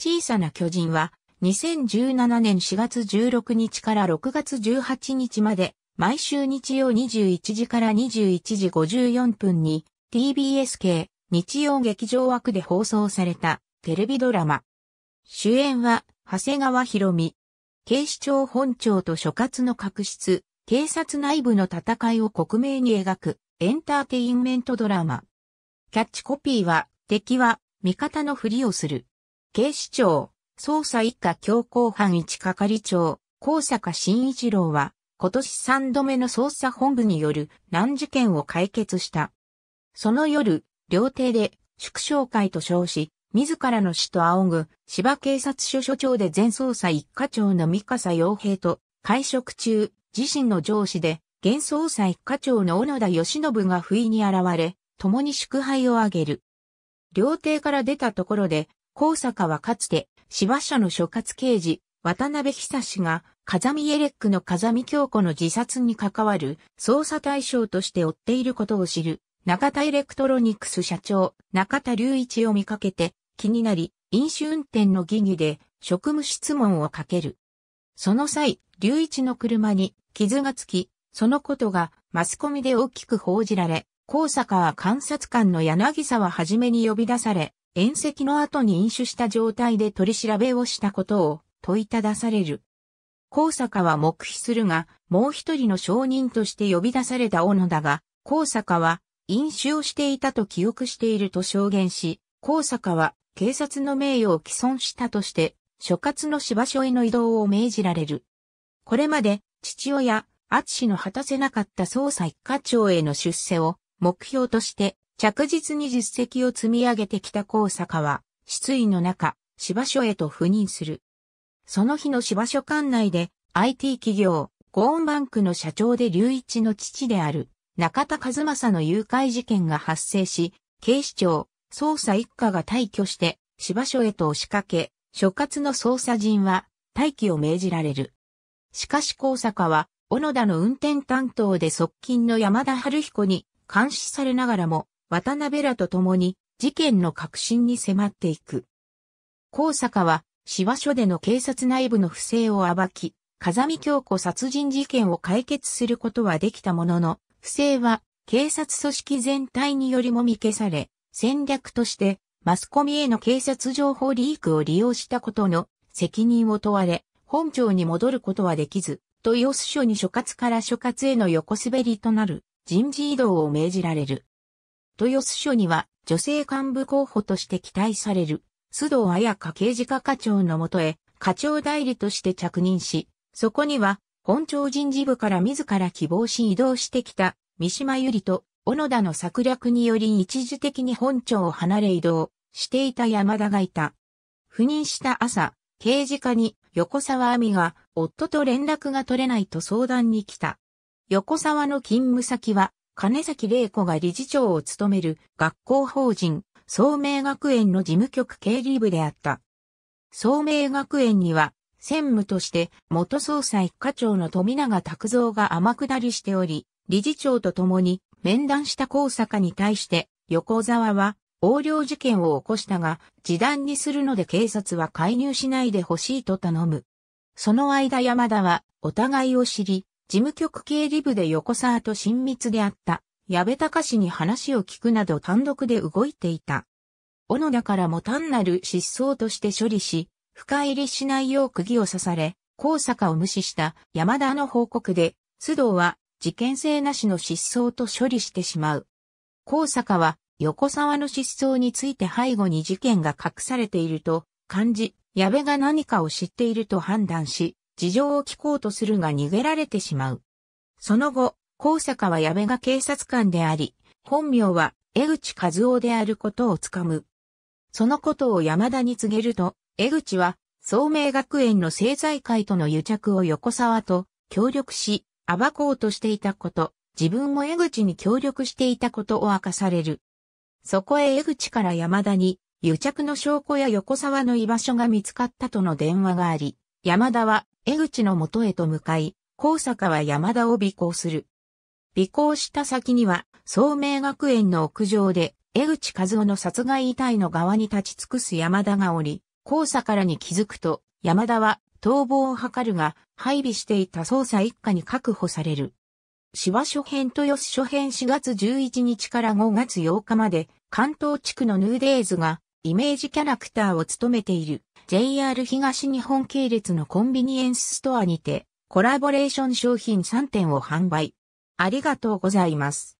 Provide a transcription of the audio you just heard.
小さな巨人は2017年4月16日から6月18日まで毎週日曜21時から21時54分に TBS 系日曜劇場枠で放送されたテレビドラマ。主演は長谷川博美。警視庁本庁と所轄の確執、警察内部の戦いを克明に描くエンターテインメントドラマ。キャッチコピーは敵は味方のふりをする。警視庁、捜査一課強行犯一係長、高坂慎一郎は、今年3度目の捜査本部による難事件を解決した。その夜、料亭で祝勝会と称し、自らの死と仰ぐ芝警察署署長で前捜査一課長の三笠洋平と会食中、自身の上司で現捜査一課長の小野田義信が不意に現れ、共に祝杯をあげる。料亭から出たところで、高坂はかつて、芝社の所轄刑事、渡辺久志が、風見エレックの風見京子の自殺に関わる捜査対象として追っていることを知る、中田エレクトロニクス社長、中田隆一を見かけて、気になり、飲酒運転の疑義で、職務質問をかける。その際、隆一の車に傷がつき、そのことがマスコミで大きく報じられ、高坂は観察官の柳沢はじめに呼び出され、宴席の後に飲酒した状態で取り調べをしたことを問いただされる。高坂は黙秘するが、もう一人の証人として呼び出された小野だが、高坂は飲酒をしていたと記憶していると証言し、高坂は警察の名誉を毀損したとして、所轄の芝所への移動を命じられる。これまで父親、厚氏の果たせなかった捜査一課長への出世を目標として着実に実績を積み上げてきた高坂は、失意の中、芝所へと赴任する。その日の芝所管内で、IT 企業、ゴーンバンクの社長で隆一の父である、中田和正の誘拐事件が発生し、警視庁、捜査一課が退去して、芝所へと押しかけ、所轄の捜査陣は、待機を命じられる。しかし高坂は、小野田の運転担当で側近の山田春彦に監視されながらも、渡辺らと共に事件の核心に迫っていく。高坂は、市和署での警察内部の不正を暴き、風見京子殺人事件を解決することはできたものの、不正は警察組織全体によりもみ消され、戦略としてマスコミへの警察情報リークを利用したことの責任を問われ、本庁に戻ることはできず、豊洲署に所轄から所轄への横滑りとなる人事異動を命じられる。豊洲署には女性幹部候補として期待される須藤彩香刑事課課長のもとへ課長代理として着任し、そこには本庁人事部から自ら希望し移動してきた三島由里と小野田の策略により一時的に本庁を離れ移動していた山田がいた。赴任した朝、刑事課に横沢亜美が夫と連絡が取れないと相談に来た。横沢の勤務先は金崎玲子が理事長を務める学校法人、聡明学園の事務局経理部であった。聡明学園には、専務として元総裁課長の富永拓造が天下りしており、理事長と共に面談した高坂に対して横沢は横領事件を起こしたが、示談にするので警察は介入しないでほしいと頼む。その間山田はお互いを知り、事務局経理部で横沢と親密であった、矢部隆に話を聞くなど単独で動いていた。小野田からも単なる失踪として処理し、深入りしないよう釘を刺され、高坂を無視した山田の報告で、須藤は事件性なしの失踪と処理してしまう。高坂は横沢の失踪について背後に事件が隠されていると感じ、矢部が何かを知っていると判断し、事情を聞こうとするが逃げられてしまう。その後、高坂は矢部が警察官であり、本名は江口和夫であることをつかむ。そのことを山田に告げると、江口は、聡明学園の政財界との癒着を横沢と協力し、暴こうとしていたこと、自分も江口に協力していたことを明かされる。そこへ江口から山田に、癒着の証拠や横沢の居場所が見つかったとの電話があり、山田は江口の元へと向かい、高坂は山田を尾行する。尾行した先には、聡明学園の屋上で、江口和夫の殺害遺体の側に立ち尽くす山田がおり、高坂らに気づくと、山田は逃亡を図るが、配備していた捜査一課に確保される。市場初編と吉初編4月11日から5月8日まで、関東地区のヌーデイズがイメージキャラクターを務めている JR 東日本系列のコンビニエンスストアにてコラボレーション商品3点を販売。ありがとうございます。